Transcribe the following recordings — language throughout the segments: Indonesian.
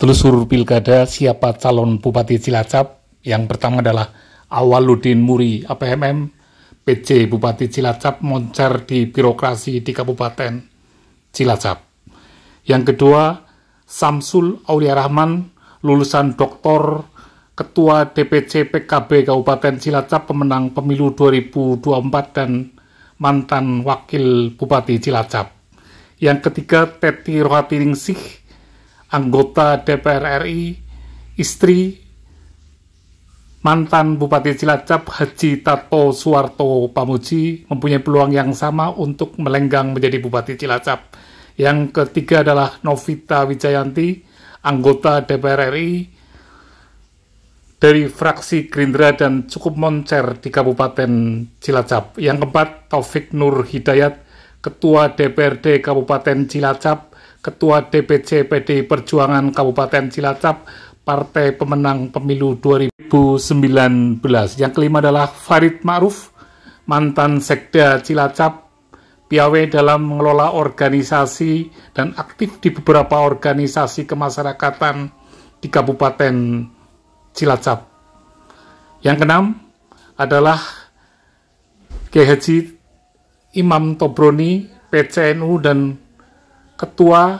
telusur pilkada siapa calon Bupati Cilacap. Yang pertama adalah Awaludin Muri, APMM, PC Bupati Cilacap moncer di birokrasi di Kabupaten Cilacap. Yang kedua, Samsul Aulia Rahman, lulusan doktor Ketua DPC PKB Kabupaten Cilacap pemenang pemilu 2024 dan mantan wakil Bupati Cilacap. Yang ketiga, Teti Rohatiningsih, anggota DPR RI, istri mantan Bupati Cilacap Haji Tato Suwarto Pamuji mempunyai peluang yang sama untuk melenggang menjadi Bupati Cilacap. Yang ketiga adalah Novita Wijayanti, anggota DPR RI dari fraksi Gerindra dan cukup moncer di Kabupaten Cilacap. Yang keempat, Taufik Nur Hidayat, Ketua DPRD Kabupaten Cilacap Ketua DPC PDI Perjuangan Kabupaten Cilacap, Partai Pemenang Pemilu 2019. Yang kelima adalah Farid Ma'ruf, mantan Sekda Cilacap, piawai dalam mengelola organisasi dan aktif di beberapa organisasi kemasyarakatan di Kabupaten Cilacap. Yang keenam adalah Kiai Imam Tobroni, PCNU dan Ketua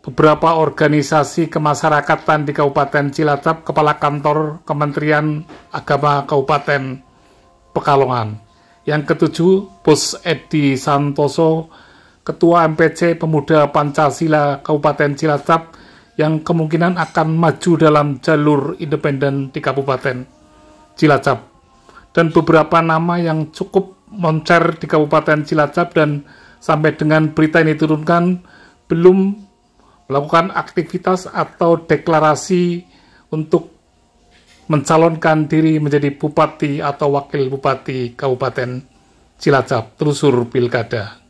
beberapa organisasi kemasyarakatan di Kabupaten Cilacap, Kepala Kantor Kementerian Agama Kabupaten Pekalongan. Yang ketujuh, Bos Edi Santoso, Ketua MPC Pemuda Pancasila Kabupaten Cilacap, yang kemungkinan akan maju dalam jalur independen di Kabupaten Cilacap. Dan beberapa nama yang cukup moncer di Kabupaten Cilacap dan sampai dengan berita ini turunkan belum melakukan aktivitas atau deklarasi untuk mencalonkan diri menjadi bupati atau wakil bupati Kabupaten Cilacap, telusur pilkada.